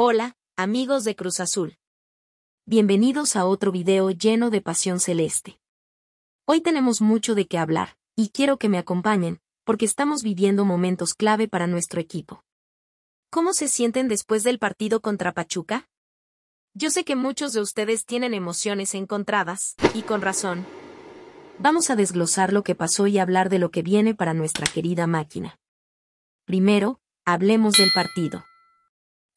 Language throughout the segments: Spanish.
Hola, amigos de Cruz Azul. Bienvenidos a otro video lleno de pasión celeste. Hoy tenemos mucho de qué hablar, y quiero que me acompañen, porque estamos viviendo momentos clave para nuestro equipo. ¿Cómo se sienten después del partido contra Pachuca? Yo sé que muchos de ustedes tienen emociones encontradas, y con razón. Vamos a desglosar lo que pasó y hablar de lo que viene para nuestra querida máquina. Primero, hablemos del partido.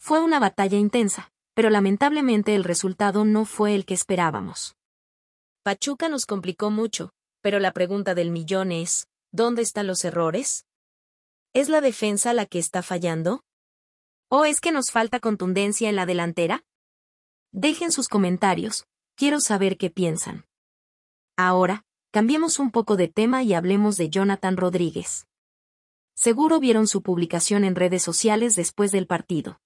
Fue una batalla intensa, pero lamentablemente el resultado no fue el que esperábamos. Pachuca nos complicó mucho, pero la pregunta del millón es, ¿dónde están los errores? ¿Es la defensa la que está fallando? ¿O es que nos falta contundencia en la delantera? Dejen sus comentarios, quiero saber qué piensan. Ahora, cambiemos un poco de tema y hablemos de Jonathan Rodríguez. Seguro vieron su publicación en redes sociales después del partido.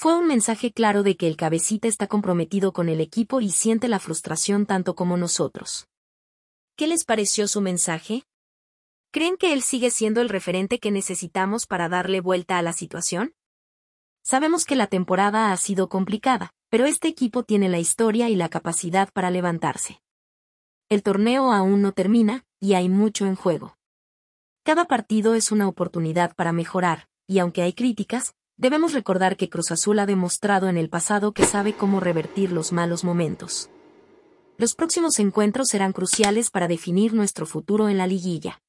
Fue un mensaje claro de que el cabecita está comprometido con el equipo y siente la frustración tanto como nosotros. ¿Qué les pareció su mensaje? ¿Creen que él sigue siendo el referente que necesitamos para darle vuelta a la situación? Sabemos que la temporada ha sido complicada, pero este equipo tiene la historia y la capacidad para levantarse. El torneo aún no termina, y hay mucho en juego. Cada partido es una oportunidad para mejorar, y aunque hay críticas, Debemos recordar que Cruz Azul ha demostrado en el pasado que sabe cómo revertir los malos momentos. Los próximos encuentros serán cruciales para definir nuestro futuro en la liguilla.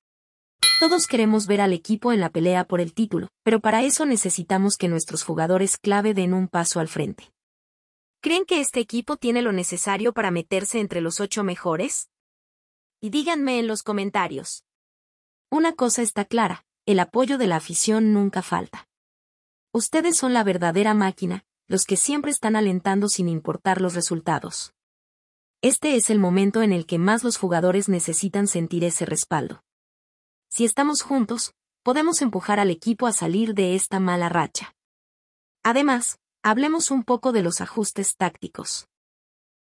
Todos queremos ver al equipo en la pelea por el título, pero para eso necesitamos que nuestros jugadores clave den un paso al frente. ¿Creen que este equipo tiene lo necesario para meterse entre los ocho mejores? Y díganme en los comentarios. Una cosa está clara, el apoyo de la afición nunca falta. Ustedes son la verdadera máquina, los que siempre están alentando sin importar los resultados. Este es el momento en el que más los jugadores necesitan sentir ese respaldo. Si estamos juntos, podemos empujar al equipo a salir de esta mala racha. Además, hablemos un poco de los ajustes tácticos.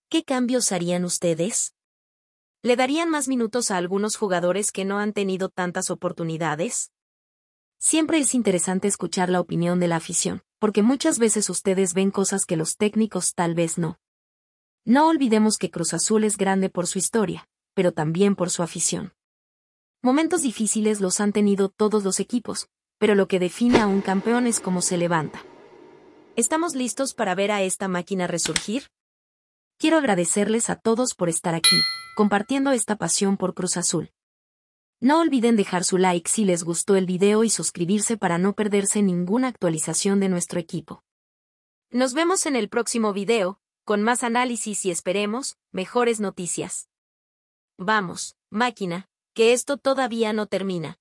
¿Qué cambios harían ustedes? ¿Le darían más minutos a algunos jugadores que no han tenido tantas oportunidades? Siempre es interesante escuchar la opinión de la afición, porque muchas veces ustedes ven cosas que los técnicos tal vez no. No olvidemos que Cruz Azul es grande por su historia, pero también por su afición. Momentos difíciles los han tenido todos los equipos, pero lo que define a un campeón es cómo se levanta. ¿Estamos listos para ver a esta máquina resurgir? Quiero agradecerles a todos por estar aquí, compartiendo esta pasión por Cruz Azul. No olviden dejar su like si les gustó el video y suscribirse para no perderse ninguna actualización de nuestro equipo. Nos vemos en el próximo video, con más análisis y esperemos, mejores noticias. Vamos, máquina, que esto todavía no termina.